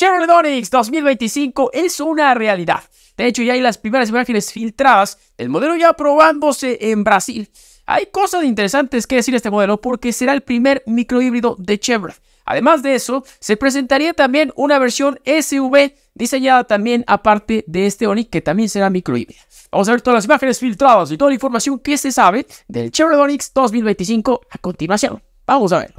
Chevrolet Onix 2025 es una realidad. De hecho, ya hay las primeras imágenes filtradas El modelo ya probándose en Brasil. Hay cosas interesantes que decir este modelo porque será el primer microhíbrido de Chevrolet. Además de eso, se presentaría también una versión SUV diseñada también aparte de este Onix que también será microhíbrida. Vamos a ver todas las imágenes filtradas y toda la información que se sabe del Chevrolet Onix 2025 a continuación. Vamos a ver.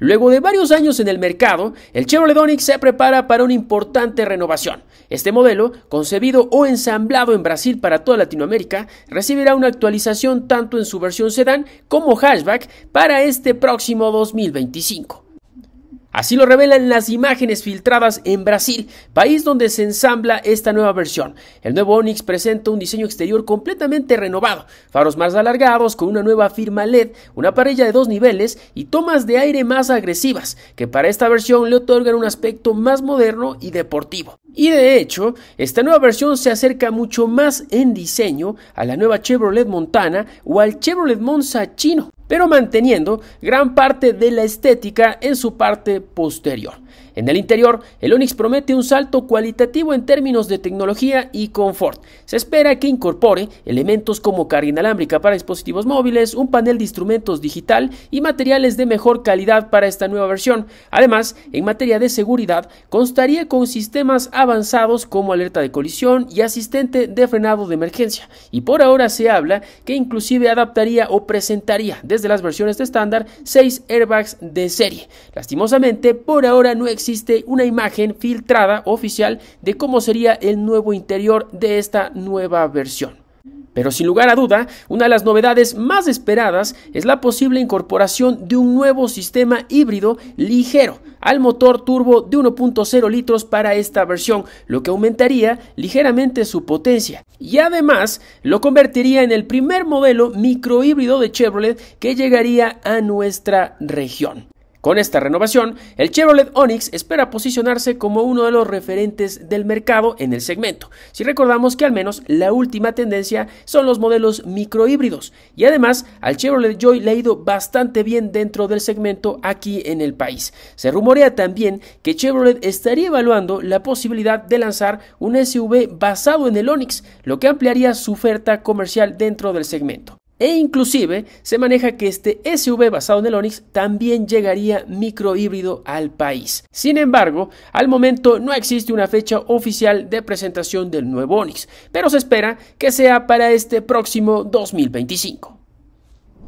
Luego de varios años en el mercado, el Chevrolet Onix se prepara para una importante renovación. Este modelo, concebido o ensamblado en Brasil para toda Latinoamérica, recibirá una actualización tanto en su versión sedán como hatchback para este próximo 2025. Así lo revelan las imágenes filtradas en Brasil, país donde se ensambla esta nueva versión. El nuevo Onix presenta un diseño exterior completamente renovado, faros más alargados con una nueva firma LED, una parrilla de dos niveles y tomas de aire más agresivas, que para esta versión le otorgan un aspecto más moderno y deportivo. Y de hecho, esta nueva versión se acerca mucho más en diseño a la nueva Chevrolet Montana o al Chevrolet Monza chino, pero manteniendo gran parte de la estética en su parte posterior. En el interior, el Onix promete un salto cualitativo en términos de tecnología y confort. Se espera que incorpore elementos como carga inalámbrica para dispositivos móviles, un panel de instrumentos digital y materiales de mejor calidad para esta nueva versión. Además, en materia de seguridad, constaría con sistemas avanzados como alerta de colisión y asistente de frenado de emergencia. Y por ahora se habla que inclusive adaptaría o presentaría desde las versiones de estándar 6 airbags de serie. Lastimosamente, por ahora no existe existe una imagen filtrada oficial de cómo sería el nuevo interior de esta nueva versión. Pero sin lugar a duda, una de las novedades más esperadas es la posible incorporación de un nuevo sistema híbrido ligero al motor turbo de 1.0 litros para esta versión, lo que aumentaría ligeramente su potencia. Y además lo convertiría en el primer modelo microhíbrido de Chevrolet que llegaría a nuestra región. Con esta renovación, el Chevrolet Onix espera posicionarse como uno de los referentes del mercado en el segmento, si recordamos que al menos la última tendencia son los modelos microhíbridos, y además al Chevrolet Joy le ha ido bastante bien dentro del segmento aquí en el país. Se rumorea también que Chevrolet estaría evaluando la posibilidad de lanzar un SUV basado en el Onix, lo que ampliaría su oferta comercial dentro del segmento. E inclusive se maneja que este SUV basado en el Onix también llegaría microhíbrido al país. Sin embargo, al momento no existe una fecha oficial de presentación del nuevo Onix, pero se espera que sea para este próximo 2025.